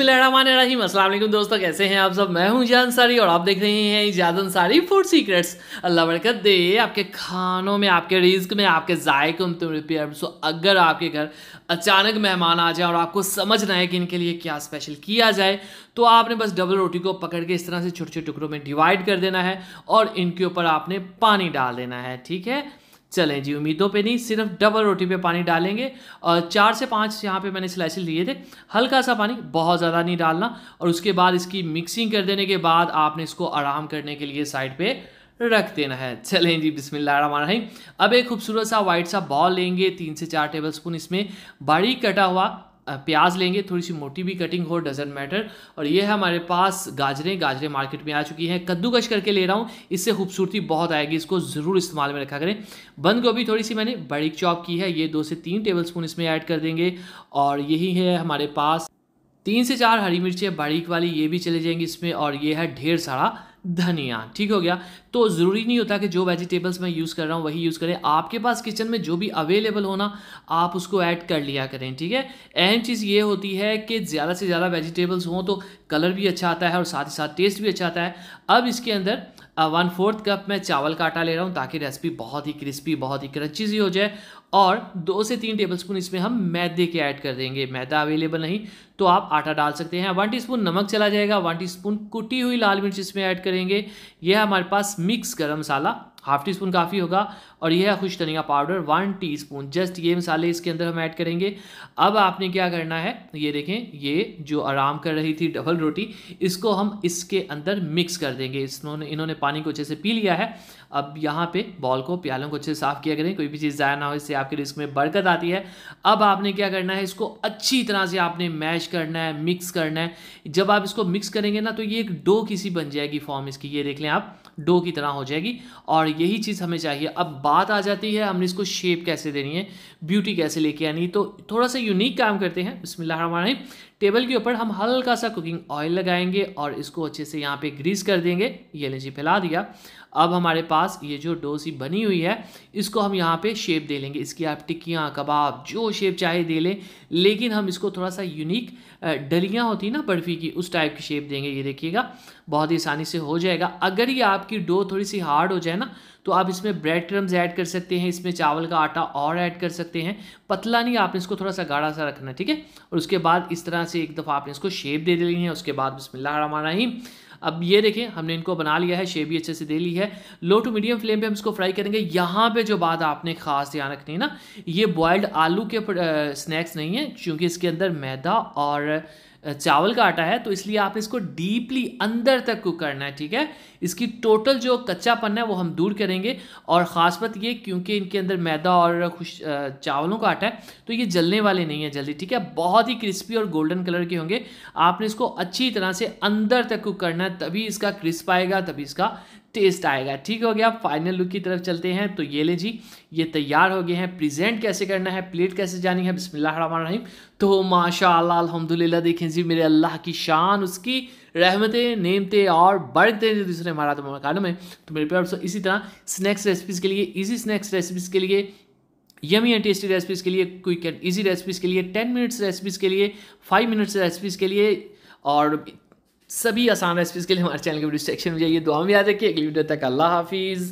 बिस्मिल्लाहिर्रहमानिर्रहीम अस्सलाम वालेकुम दोस्तों कैसे हैं आप सब मैं हूं ईजाद अंसारी और आप देख रहे हैं इजाज अंसारी फूड सीक्रेट्स अल्लाह बरकत दे आपके खानों में आपके रिज्क में आपके जायकों में रिपेयर सो अगर आपके घर अचानक मेहमान आ जाए और आपको समझ ना है कि इनके लिए क्या स्पेशल किया जाए तो आपने बस डबल रोटी को पकड़ के इस तरह से छोटे छोटे टुकड़ों में डिवाइड कर देना है और इनके ऊपर आपने पानी डाल देना है ठीक है चलें जी उम्मीदों पे नहीं सिर्फ डबल रोटी पे पानी डालेंगे और चार से पाँच यहाँ पे मैंने स्लाइसिस लिए थे हल्का सा पानी बहुत ज़्यादा नहीं डालना और उसके बाद इसकी मिक्सिंग कर देने के बाद आपने इसको आराम करने के लिए साइड पे रख देना है चलें जी बिस्मिल्लाह अब एक खूबसूरत सा वाइट सा बॉल लेंगे तीन से चार टेबल स्पून इसमें बारीक कटा हुआ प्याज लेंगे थोड़ी सी मोटी भी कटिंग हो डजेंट मैटर और ये है हमारे पास गाजरें गाजरें मार्केट में आ चुकी हैं कद्दूकश करके ले रहा हूँ इससे खूबसूरती बहुत आएगी इसको ज़रूर इस्तेमाल में रखा करें बंद गोभी थोड़ी सी मैंने बड़ी चॉप की है ये दो से तीन टेबल स्पून इसमें ऐड कर देंगे और यही है हमारे पास तीन से चार हरी मिर्चें बारीक वाली ये भी चले जाएंगी इसमें और ये है ढेर सारा धनिया ठीक हो गया तो ज़रूरी नहीं होता कि जो वेजिटेबल्स मैं यूज़ कर रहा हूँ वही यूज़ करें आपके पास किचन में जो भी अवेलेबल होना आप उसको ऐड कर लिया करें ठीक है अहम चीज़ ये होती है कि ज़्यादा से ज़्यादा वेजिटेबल्स हों तो कलर भी अच्छा आता है और साथ ही साथ टेस्ट भी अच्छा आता है अब इसके अंदर वन फोर्थ कप मैं चावल का आटा ले रहा हूँ ताकि रेसिपी बहुत ही क्रिस्पी बहुत ही क्रंची सी हो जाए और दो से तीन टेबलस्पून इसमें हम मैदे के ऐड कर देंगे मैदा अवेलेबल नहीं तो आप आटा डाल सकते हैं वन टीस्पून नमक चला जाएगा वन टीस्पून कुटी हुई लाल मिर्च इसमें ऐड करेंगे यह हमारे पास मिक्स गर्म मसाला हाफ टी स्पून काफ़ी होगा और यह है खुश धनिया पाउडर वन टीस्पून जस्ट ये मसाले इसके अंदर हम ऐड करेंगे अब आपने क्या करना है ये देखें ये जो आराम कर रही थी डबल रोटी इसको हम इसके अंदर मिक्स कर देंगे इन्होंने इन्होंने पानी को अच्छे से पी लिया है अब यहाँ पे बॉल को प्यालों को अच्छे से साफ़ किया करें कोई भी चीज़ ज़ाया ना हो इससे आपके रिस्क में बरकत आती है अब आपने क्या करना है इसको अच्छी तरह से आपने मैश करना है मिक्स करना है जब आप इसको मिक्स करेंगे ना तो ये एक डो किसी बन जाएगी फॉर्म इसकी ये देख लें आप डो की तरह हो जाएगी और यही चीज़ हमें चाहिए अब बात आ जाती है हमने इसको शेप कैसे देनी है ब्यूटी कैसे लेके आनी तो थोड़ा सा यूनिक काम करते हैं बिस्मिल्लाह टेबल के ऊपर हम हल्का सा कुकिंग ऑयल लगाएंगे और इसको अच्छे से यहाँ पे ग्रीस कर देंगे ये लीजिए फैला दिया अब हमारे पास ये जो डोसी बनी हुई है इसको हम यहाँ पे शेप दे लेंगे इसकी आप टिक्कियाँ कबाब जो शेप चाहे दे लें लेकिन हम इसको थोड़ा सा यूनिक डलियाँ होती है ना बर्फ़ी की उस टाइप की शेप देंगे ये देखिएगा बहुत ही आसानी से हो जाएगा अगर ये आपकी डो थोड़ी सी हार्ड हो जाए ना तो आप इसमें ब्रेड क्रम्स ऐड कर सकते हैं इसमें चावल का आटा और ऐड कर सकते हैं पतला नहीं आपने इसको थोड़ा सा गाढ़ा सा रखना ठीक है और उसके बाद इस तरह से एक दफ़ा आपने इसको शेप दे देनी है उसके बाद बसमिल्लाम अब ये देखें हमने इनको बना लिया है शेप भी अच्छे से दे ली है लो टू मीडियम फ्लेम पे हम इसको फ्राई करेंगे यहाँ पे जो बात आपने खास ध्यान रखनी है ना ये बॉयल्ड आलू के स्नैक्स नहीं है क्योंकि इसके अंदर मैदा और चावल का आटा है तो इसलिए आपने इसको डीपली अंदर तक कुक करना है ठीक है इसकी टोटल जो कच्चापन है वो हम दूर करेंगे और ख़ास बात ये क्योंकि इनके अंदर मैदा और खुश चावलों का आटा है तो ये जलने वाले नहीं है जल्दी ठीक है बहुत ही क्रिस्पी और गोल्डन कलर के होंगे आपने इसको अच्छी तरह से अंदर तक कुक करना है है तभी इसका क्रिस्प आएगा तभी इसका टेस्ट आएगा ठीक हो गया फाइनल लुक की तरफ चलते हैं तो ये ले जी ये तैयार हो गए हैं प्रेजेंट कैसे करना है प्लेट कैसे जानी है बिसमीम तो माशा अल्हम्दुलिल्लाह देखें जी मेरे अल्लाह की शान उसकी रहमतें नेमते और बढ़ते जो दूसरे हमारा तो मकानों में तो मेरे प्यार इसी तरह स्नैक्स रेसिपीज़ के लिए ईजी स्नैक्स रेसिपीज़ के लिए यमी एंड टेस्टी रेसिपीज़ के लिए क्विक एंड ईजी रेसिपीज़ के लिए टेन मिनट्स रेसिपीज़ के लिए फाइव मिनट्स रेसिपीज़ के लिए और सभी आसान रेसिपीज़ के लिए हमारे चैनल के वीडियो सेक्शन में जाइए दुआ में याद रखिए अगली वीडियो तक अल्लाह हाफिज़